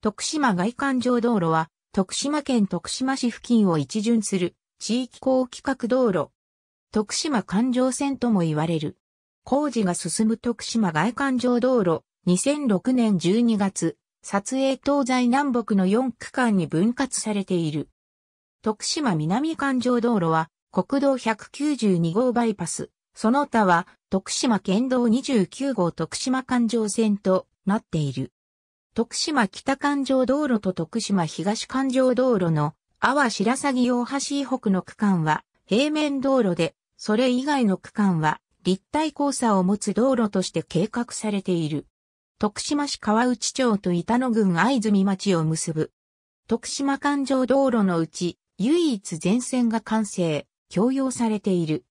徳島外環状道路は、徳島県徳島市付近を一巡する地域高規格道路。徳島環状線とも言われる。工事が進む徳島外環状道路、2006年12月、撮影東西南北の4区間に分割されている。徳島南環状道路は、国道192号バイパス、その他は徳島県道29号徳島環状線となっている。徳島北環状道路と徳島東環状道路の阿波白鷺大橋以北の区間は平面道路で、それ以外の区間は立体交差を持つ道路として計画されている。徳島市川内町と板野郡藍住町を結ぶ。徳島環状道路のうち唯一全線が完成、供用されている。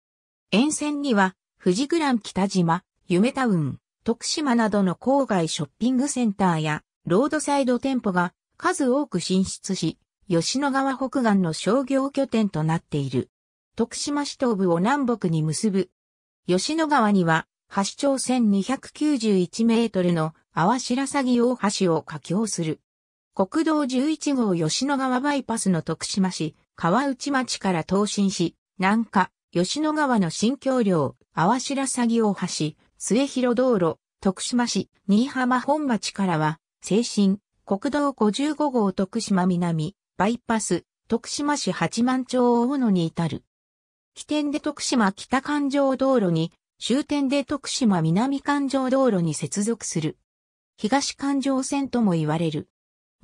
沿線には富士グラン北島、夢タウン、徳島などの郊外ショッピングセンターやロードサイド店舗が数多く進出し、吉野川北岸の商業拠点となっている。徳島市東部を南北に結ぶ。吉野川には、橋長1291メートルの淡白鷺大橋を架橋する。国道11号吉野川バイパスの徳島市、川内町から東進し、南下、吉野川の新橋梁、淡白鷺大橋、末広道路、徳島市、新居浜本町からは、精神国道55号徳島南、バイパス、徳島市八幡町大野に至る。起点で徳島北環状道路に、終点で徳島南環状道路に接続する。東環状線とも言われる。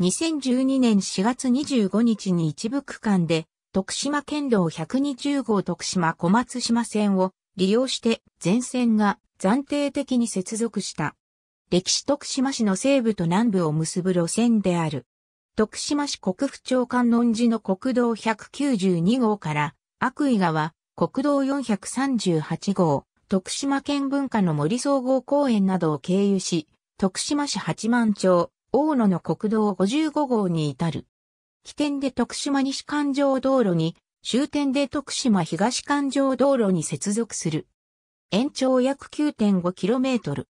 2012年4月25日に一部区間で、徳島県道120号徳島小松島線を利用して全線が暫定的に接続した。歴史徳島市の西部と南部を結ぶ路線である。徳島市国府町観音寺の国道192号から、悪井川、国道438号、徳島県文化の森総合公園などを経由し、徳島市八幡町、大野の国道55号に至る。起点で徳島西環状道路に、終点で徳島東環状道路に接続する。延長約 9.5km。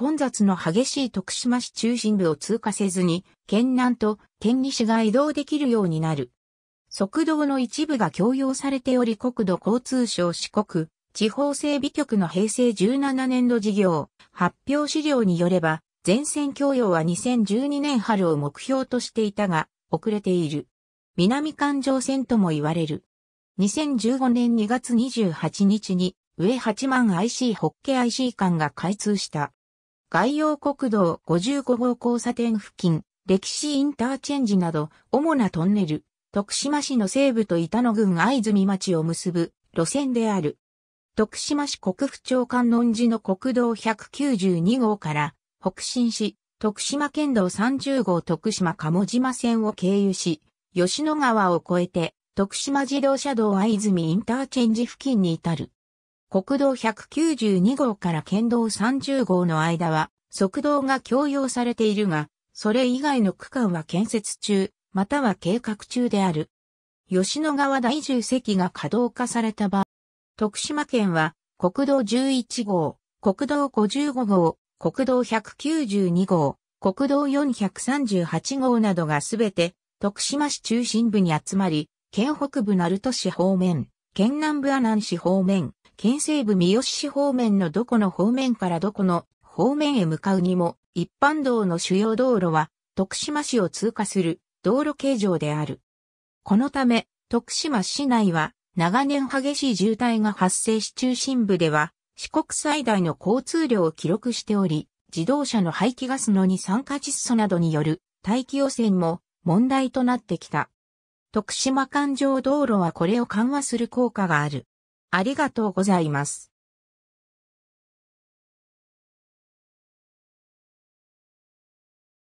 混雑の激しい徳島市中心部を通過せずに、県南と県西が移動できるようになる。速道の一部が供用されており国土交通省四国地方整備局の平成17年度事業発表資料によれば、全線供用は2012年春を目標としていたが、遅れている。南環状線とも言われる。2015年2月28日に、上8万 IC ホッケ IC 間が開通した。外洋国道55号交差点付近、歴史インターチェンジなど、主なトンネル、徳島市の西部と板野郡藍住町を結ぶ路線である。徳島市国府町観音寺の国道192号から北進し、徳島県道30号徳島鴨島線を経由し、吉野川を越えて徳島自動車道藍住インターチェンジ付近に至る。国道192号から県道30号の間は、側道が共用されているが、それ以外の区間は建設中、または計画中である。吉野川第10席が稼働化された場合、徳島県は国道11号、国道55号、国道192号、国道438号などがすべて徳島市中心部に集まり、県北部鳴門市方面、県南部阿南市方面、県西部三好市方面のどこの方面からどこの方面へ向かうにも、一般道の主要道路は、徳島市を通過する道路形状である。このため、徳島市内は、長年激しい渋滞が発生し中心部では、四国最大の交通量を記録しており、自動車の排気ガスの二酸化窒素などによる大気汚染も問題となってきた。徳島環状道路はこれを緩和する効果がある。ありがとうございます。